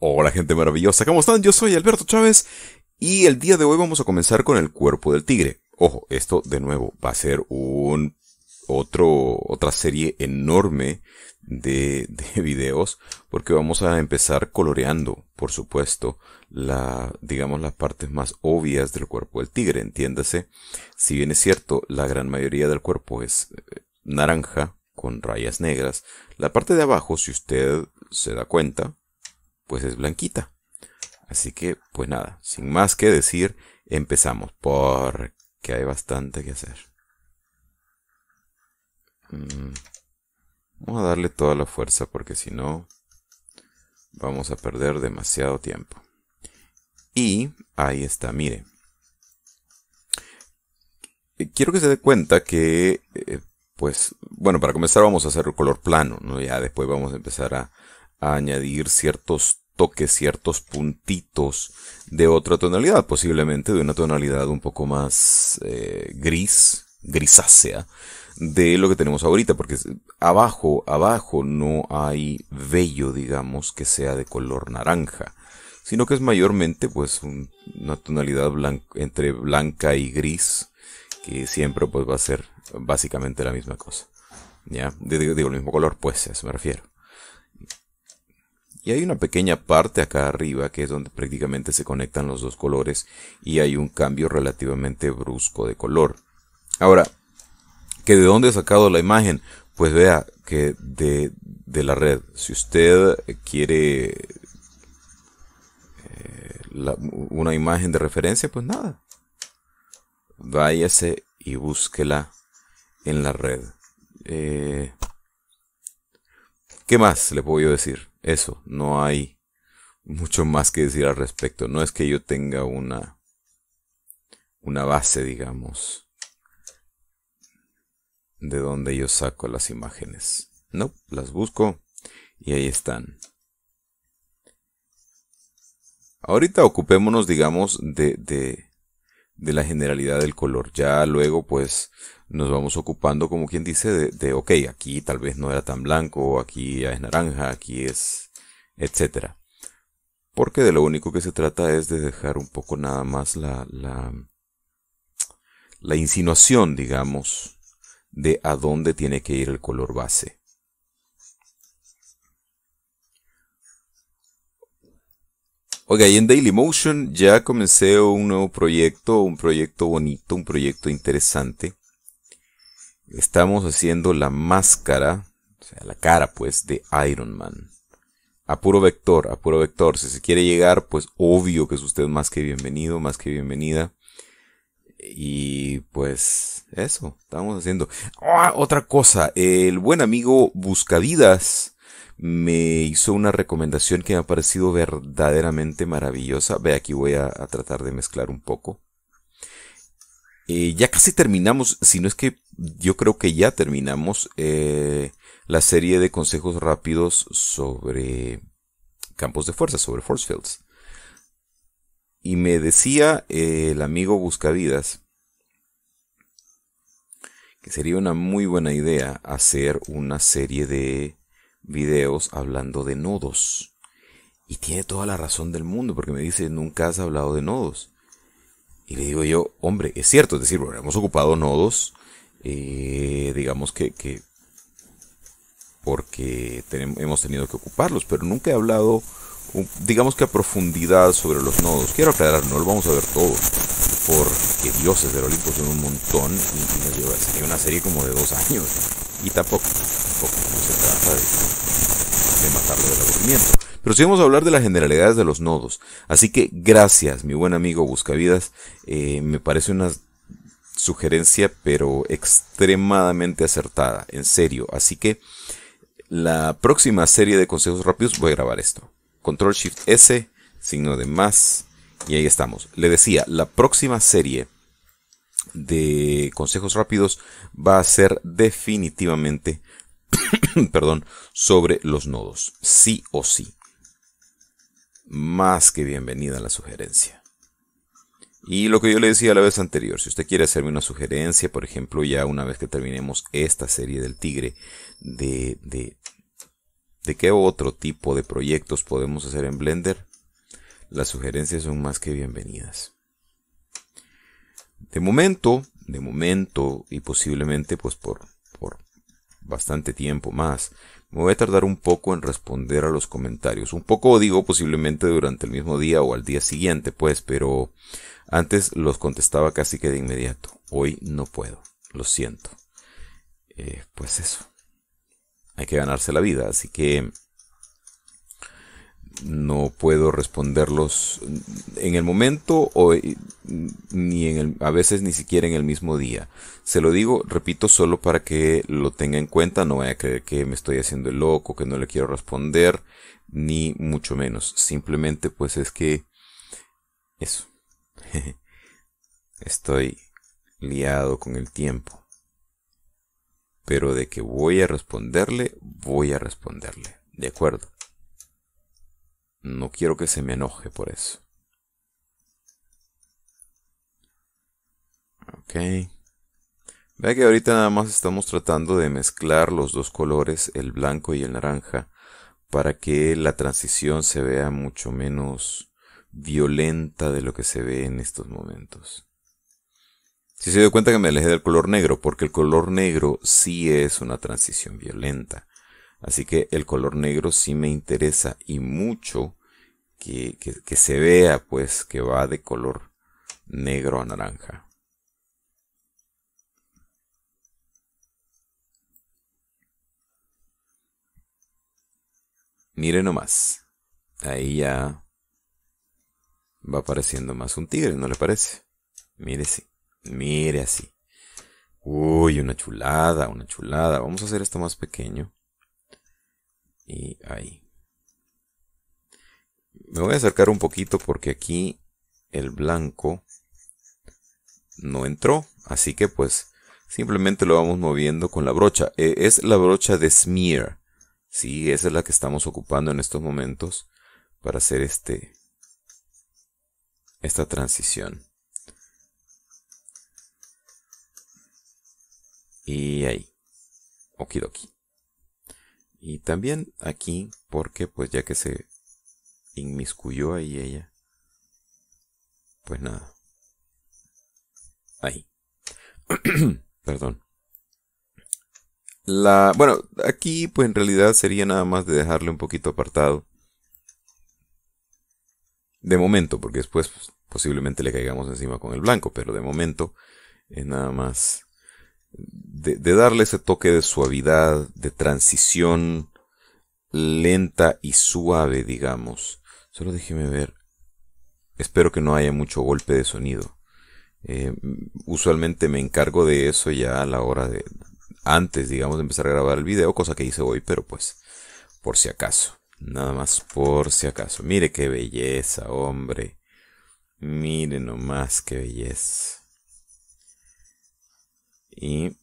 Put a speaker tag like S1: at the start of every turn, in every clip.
S1: Hola gente maravillosa, ¿cómo están? Yo soy Alberto Chávez y el día de hoy vamos a comenzar con el cuerpo del tigre. Ojo, esto de nuevo va a ser un otro, otra serie enorme de, de videos porque vamos a empezar coloreando, por supuesto, la, digamos las partes más obvias del cuerpo del tigre, entiéndase. Si bien es cierto, la gran mayoría del cuerpo es eh, naranja con rayas negras, la parte de abajo, si usted se da cuenta, pues es blanquita. Así que, pues nada, sin más que decir, empezamos, porque hay bastante que hacer. Mm, vamos a darle toda la fuerza porque si no, vamos a perder demasiado tiempo. Y ahí está, mire. Quiero que se dé cuenta que, eh, pues, bueno, para comenzar vamos a hacer el color plano, ¿no? Ya después vamos a empezar a, a añadir ciertos toques, ciertos puntitos de otra tonalidad, posiblemente de una tonalidad un poco más eh, gris, grisácea, de lo que tenemos ahorita, porque abajo, abajo no hay vello, digamos, que sea de color naranja, sino que es mayormente pues una tonalidad entre blanca y gris, que siempre pues va a ser básicamente la misma cosa. ¿Ya? Digo, el mismo color, pues, a eso me refiero. Y hay una pequeña parte acá arriba que es donde prácticamente se conectan los dos colores y hay un cambio relativamente brusco de color. Ahora, ¿que ¿de dónde he sacado la imagen? Pues vea que de, de la red. Si usted quiere eh, una imagen de referencia, pues nada. Váyase y búsquela en la red. Eh, ¿Qué más le puedo yo decir? eso, no hay mucho más que decir al respecto. No es que yo tenga una, una base, digamos, de donde yo saco las imágenes. No, las busco y ahí están. Ahorita ocupémonos, digamos, de, de, de la generalidad del color. Ya luego, pues, nos vamos ocupando, como quien dice, de, ok, aquí tal vez no era tan blanco, aquí ya es naranja, aquí es, etc. Porque de lo único que se trata es de dejar un poco nada más la, la, la insinuación, digamos, de a dónde tiene que ir el color base. Oiga, y en motion ya comencé un nuevo proyecto, un proyecto bonito, un proyecto interesante estamos haciendo la máscara, o sea, la cara pues, de Iron Man. A puro vector, a puro vector. Si se quiere llegar, pues obvio que es usted más que bienvenido, más que bienvenida. Y pues eso, estamos haciendo. Ah, otra cosa, el buen amigo Buscadidas me hizo una recomendación que me ha parecido verdaderamente maravillosa. Ve, aquí voy a tratar de mezclar un poco. Eh, ya casi terminamos, si no es que yo creo que ya terminamos eh, la serie de consejos rápidos sobre campos de fuerza, sobre force fields. Y me decía eh, el amigo Buscavidas que sería una muy buena idea hacer una serie de videos hablando de nodos. Y tiene toda la razón del mundo, porque me dice, nunca has hablado de nodos. Y le digo yo, hombre, es cierto, es decir, bueno, hemos ocupado nodos, eh, digamos que, porque hemos tenido que ocuparlos, pero nunca he hablado, digamos que a profundidad sobre los nodos. Quiero aclarar, no lo vamos a ver todo, porque dioses del Olimpo son un montón y, nos lleva a una serie como de dos años. Y tampoco, tampoco se trata de, de matarlo del aburrimiento. Pero si vamos a hablar de las generalidades de los nodos. Así que gracias, mi buen amigo Buscavidas. Eh, me parece una sugerencia, pero extremadamente acertada, en serio. Así que la próxima serie de consejos rápidos voy a grabar esto. Control Shift S, signo de más. Y ahí estamos. Le decía, la próxima serie de consejos rápidos va a ser definitivamente, perdón, sobre los nodos. Sí o sí más que bienvenida la sugerencia. Y lo que yo le decía la vez anterior, si usted quiere hacerme una sugerencia, por ejemplo, ya una vez que terminemos esta serie del tigre, de, de, de qué otro tipo de proyectos podemos hacer en Blender, las sugerencias son más que bienvenidas. De momento, de momento, y posiblemente pues por, por bastante tiempo más, me voy a tardar un poco en responder a los comentarios. Un poco digo posiblemente durante el mismo día o al día siguiente, pues, pero antes los contestaba casi que de inmediato. Hoy no puedo, lo siento. Eh, pues eso. Hay que ganarse la vida, así que no puedo responderlos en el momento o eh, ni en a veces ni siquiera en el mismo día. Se lo digo, repito, solo para que lo tenga en cuenta, no vaya a creer que me estoy haciendo el loco, que no le quiero responder, ni mucho menos. Simplemente pues es que eso. estoy liado con el tiempo. Pero de que voy a responderle, voy a responderle. De acuerdo. No quiero que se me enoje por eso. Ok. Vea que ahorita nada más estamos tratando de mezclar los dos colores, el blanco y el naranja, para que la transición se vea mucho menos violenta de lo que se ve en estos momentos. Si se dio cuenta que me alejé del color negro, porque el color negro sí es una transición violenta. Así que el color negro sí me interesa y mucho que, se vea pues que va de color negro a naranja. Mire nomás. Ahí ya va apareciendo más un tigre, ¿no le parece? Mire sí. Mire así. Uy, una chulada, una chulada. Vamos a hacer esto más pequeño. Y ahí. Me voy a acercar un poquito porque aquí el blanco no entró. Así que pues simplemente lo vamos moviendo con la brocha. Eh, es la brocha de smear. Sí, esa es la que estamos ocupando en estos momentos para hacer este esta transición. Y ahí. Okidoki. Y también aquí, porque pues ya que se inmiscuyó ahí ella, pues nada. Ahí. Perdón. La, bueno, aquí pues en realidad sería nada más de dejarle un poquito apartado. De momento, porque después pues, posiblemente le caigamos encima con el blanco, pero de momento es nada más de, darle ese toque de suavidad, de transición lenta y suave, digamos. Solo déjeme ver. Espero que no haya mucho golpe de sonido. Eh, usualmente me encargo de eso ya a la hora de... antes, digamos, de empezar a grabar el video, cosa que hice hoy, pero pues, por si acaso. Nada más por si acaso. Mire qué belleza, hombre. Mire nomás qué belleza. Y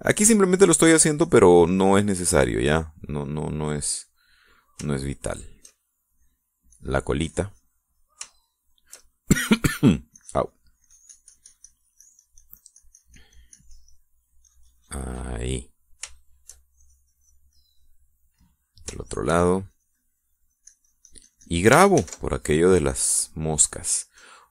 S1: aquí simplemente lo estoy haciendo, pero no es necesario, ya. No, no, no es, no es vital. La colita. Au. Ahí. Del otro lado. Y grabo por aquello de las moscas.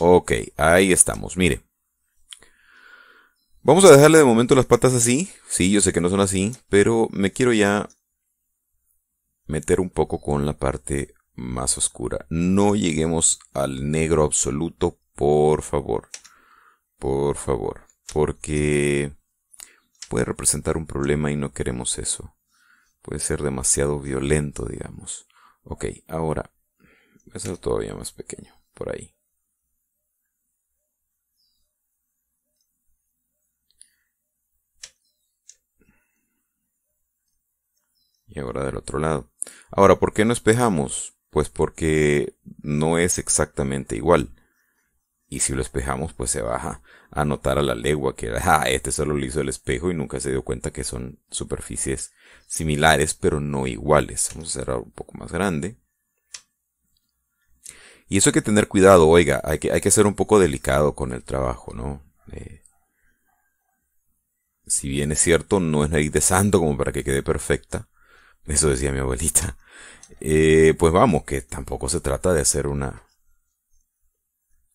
S1: Ok, ahí estamos. Mire. Vamos a dejarle de momento las patas así. Sí, yo sé que no son así, pero me quiero ya meter un poco con la parte más oscura. No lleguemos al negro absoluto, por favor. Por favor. Porque puede representar un problema y no queremos eso. Puede ser demasiado violento, digamos. Ok, ahora. Voy a todavía más pequeño. Por ahí. y ahora del otro lado. Ahora, ¿por qué no espejamos? Pues porque no es exactamente igual. Y si lo espejamos, pues se baja a notar a la legua que ah, este solo lo hizo el espejo y nunca se dio cuenta que son superficies similares pero no iguales. Vamos a cerrar un poco más grande. Y eso hay que tener cuidado, oiga, hay que, hay que ser un poco delicado con el trabajo, ¿no? Eh, si bien es cierto, no es nariz de santo como para que quede perfecta. Eso decía mi abuelita. Eh, pues vamos, que tampoco se trata de hacer una,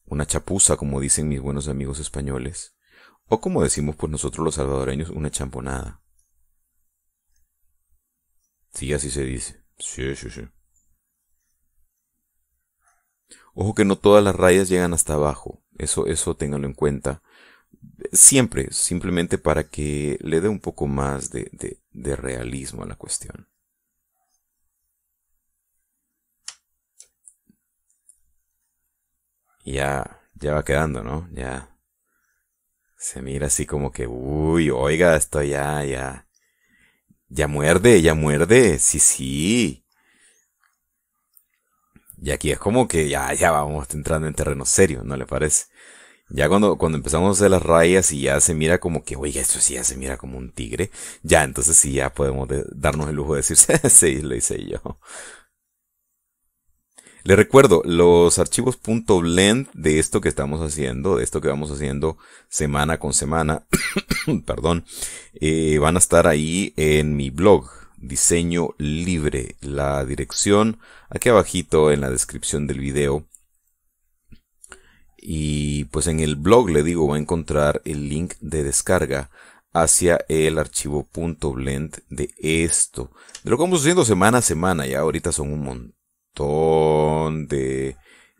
S1: una chapuza, como dicen mis buenos amigos españoles, o como decimos por pues, nosotros los salvadoreños, una champonada. Sí, así se dice. Sí, sí, sí. Ojo que no todas las rayas llegan hasta abajo. Eso, eso ténganlo en cuenta. Siempre, simplemente para que le dé un poco más de realismo a la cuestión. ya, ya va quedando, ¿no? Ya. Se mira así como que, uy, oiga, esto ya, ya. Ya muerde, ya muerde, sí, sí. Y aquí es como que ya, ya vamos entrando en terreno serio, ¿no le parece? Ya cuando, cuando empezamos a hacer las rayas y ya se mira como que, oiga, esto sí ya se mira como un tigre, ya entonces sí ya podemos darnos el lujo de decir, sí, lo hice yo. Le recuerdo, los archivos .blend de esto que estamos haciendo, de esto que vamos haciendo semana con semana, perdón, eh, van a estar ahí en mi blog, diseño libre. La dirección aquí abajito en la descripción del video. Y pues en el blog le digo va a encontrar el link de descarga hacia el archivo .blend de esto. De lo que vamos haciendo semana a semana, ya ahorita son un montón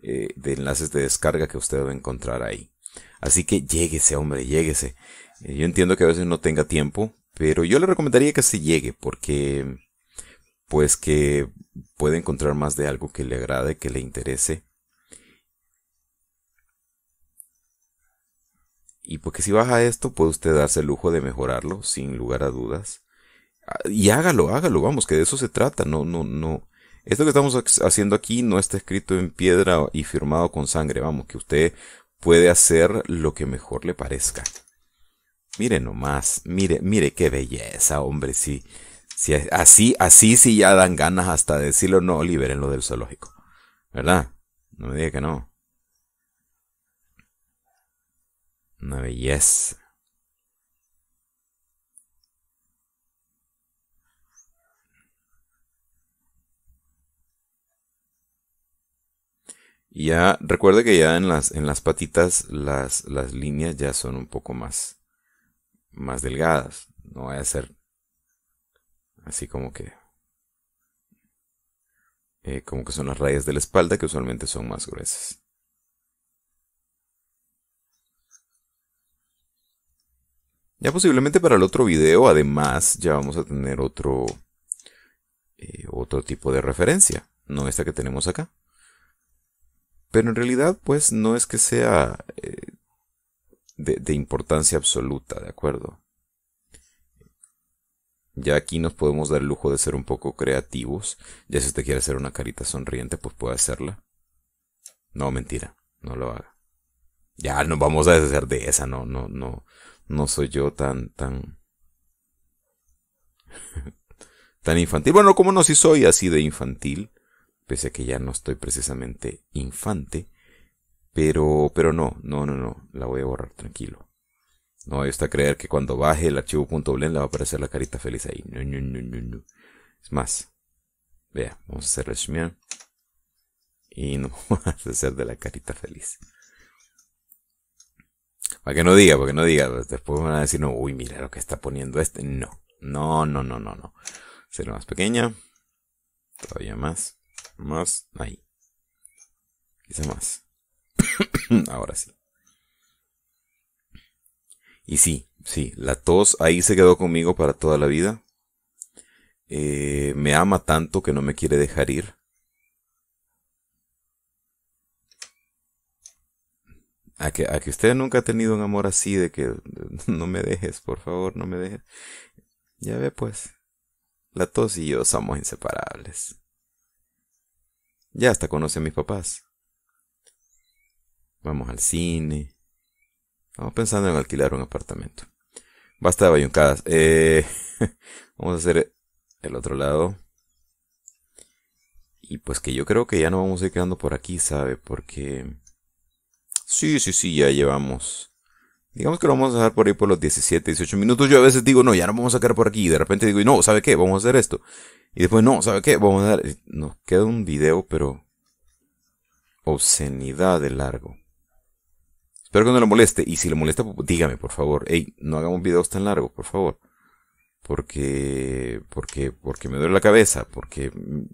S1: eh, de, enlaces de descarga que usted va a encontrar ahí. Así que lléguese, hombre, lléguese. Eh, yo entiendo que a veces no tenga tiempo, pero yo le recomendaría que se llegue porque pues que puede encontrar más de algo que le agrade, que le interese. Y porque si baja esto, puede usted darse el lujo de mejorarlo, sin lugar a dudas. Ah, y hágalo, hágalo, vamos, que de eso se trata. No, no, no, esto que estamos haciendo aquí no está escrito en piedra y firmado con sangre, vamos, que usted puede hacer lo que mejor le parezca. Mire nomás, mire, mire qué belleza, hombre, sí. sí así, así sí ya dan ganas hasta decirlo no, libérenlo del zoológico. ¿Verdad? No me diga que no. Una belleza. Ya, recuerde que ya en las, en las patitas las, las líneas ya son un poco más, más delgadas. No va a ser así como que, eh, como que son las rayas de la espalda que usualmente son más gruesas. Ya posiblemente para el otro video, además, ya vamos a tener otro, eh, otro tipo de referencia, no esta que tenemos acá. Pero en realidad, pues, no es que sea eh, de, importancia absoluta, ¿de acuerdo? Ya aquí nos podemos dar el lujo de ser un poco creativos. Ya si usted quiere hacer una carita sonriente, pues puede hacerla. No, mentira, no lo haga. Ya nos vamos a deshacer de esa, no, no, no. No soy yo tan, tan. tan infantil. Bueno, como no, si soy así de infantil pese a que ya no estoy precisamente infante, pero, pero no, no, no, no, la voy a borrar tranquilo. No hay a creer que cuando baje el archivo le va a aparecer la carita feliz ahí. Es más, vea, vamos a hacer el y no vamos a hacer de la carita feliz. Para que no diga, para que no diga. Pues, después van a decir, no, uy, mira lo que está poniendo este. No, no, no, no, no, no. Será más pequeña. Todavía más. Más ahí. Quizá más. Ahora sí. Y sí, sí, la tos ahí se quedó conmigo para toda la vida. Eh, me ama tanto que no me quiere dejar ir. a que usted nunca ha tenido un amor así de que no me dejes, por favor, no me dejes. Ya ve pues. La tos y yo somos inseparables. Ya hasta conoce a mis papás. Vamos al cine. Estamos pensando en alquilar un apartamento. Basta de bayuncadas. Eh, vamos a hacer el otro lado. Y pues que yo creo que ya no vamos a ir quedando por aquí, ¿sabe? Porque... Sí, sí, sí, ya llevamos Digamos que lo vamos a dejar por ahí por los 17, 18 minutos. Yo a veces digo, no, ya no vamos a sacar por aquí. Y de repente digo, y no, ¿sabe qué? Vamos a hacer esto. Y después, no, ¿sabe qué? Vamos a dar... Nos queda un video, pero... Obscenidad de largo. Espero que no le moleste. Y si le molesta, pues, dígame, por favor. Ey, no hagamos videos tan largos, por favor. Porque... Porque... Porque me duele la cabeza. Porque... Mm,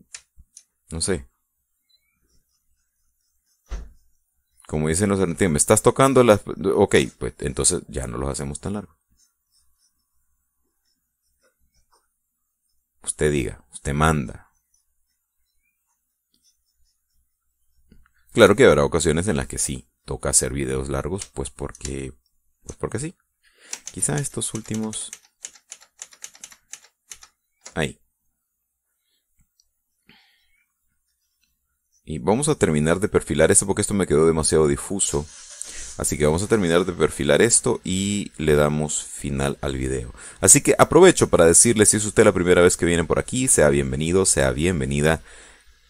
S1: no sé. como dicen los argentinos, me estás tocando las... Ok, pues entonces ya no los hacemos tan largos. Usted diga, usted manda. Claro que habrá ocasiones en las que sí, toca hacer videos largos, pues porque... Pues porque sí. Quizá estos últimos... Ahí. Y vamos a terminar de perfilar esto porque esto me quedó demasiado difuso. Así que vamos a terminar de perfilar esto y le damos final al video. Así que aprovecho para decirle si es usted la primera vez que viene por aquí, sea bienvenido, sea bienvenida.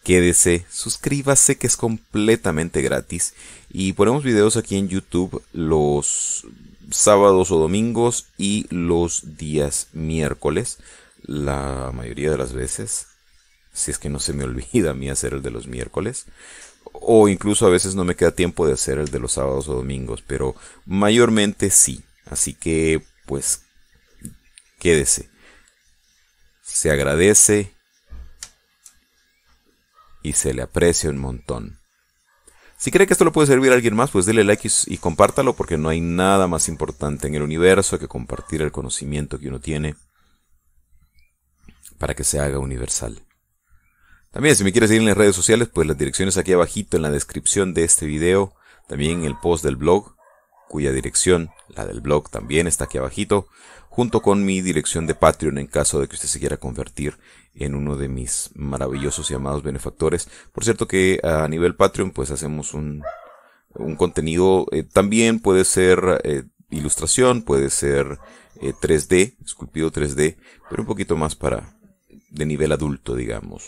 S1: Quédese, suscríbase que es completamente gratis. Y ponemos videos aquí en YouTube los sábados o domingos y los días miércoles, la mayoría de las veces si es que no se me olvida a mí hacer el de los miércoles. O incluso a veces no me queda tiempo de hacer el de los sábados o domingos, pero mayormente sí. Así que, pues, quédese. Se agradece y se le aprecia un montón. Si cree que esto le puede servir a alguien más, pues dele like y, compártalo porque no hay nada más importante en el universo que compartir el conocimiento que uno tiene para que se haga universal. También si me quieres seguir en las redes sociales, pues las direcciones aquí abajito en la descripción de este video, también el post del blog, cuya dirección, la del blog también está aquí abajito, junto con mi dirección de Patreon en caso de que usted se quiera convertir en uno de mis maravillosos y amados benefactores. Por cierto que a nivel Patreon pues hacemos un, un contenido, eh, también puede ser eh, ilustración, puede ser 3D, eh, esculpido 3D, pero un poquito más para de nivel adulto digamos.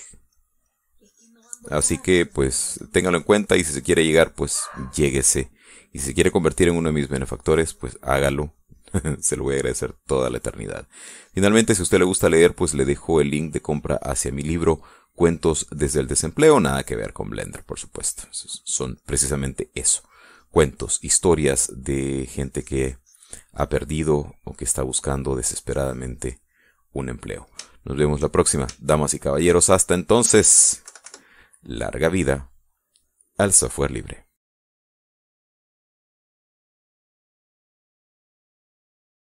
S1: Así que pues ténganlo en cuenta y si se quiere llegar, pues lléguese. Y si se quiere convertir en uno de mis benefactores, pues hágalo. se lo voy a agradecer toda la eternidad. Finalmente, si a usted le gusta leer, pues le dejo el link de compra hacia mi libro Cuentos desde el desempleo, nada que ver con Blender, por supuesto. Son precisamente eso. Cuentos, historias de gente que ha perdido o que está buscando desesperadamente un empleo. Nos vemos la próxima, damas y caballeros. Hasta entonces larga vida al software libre.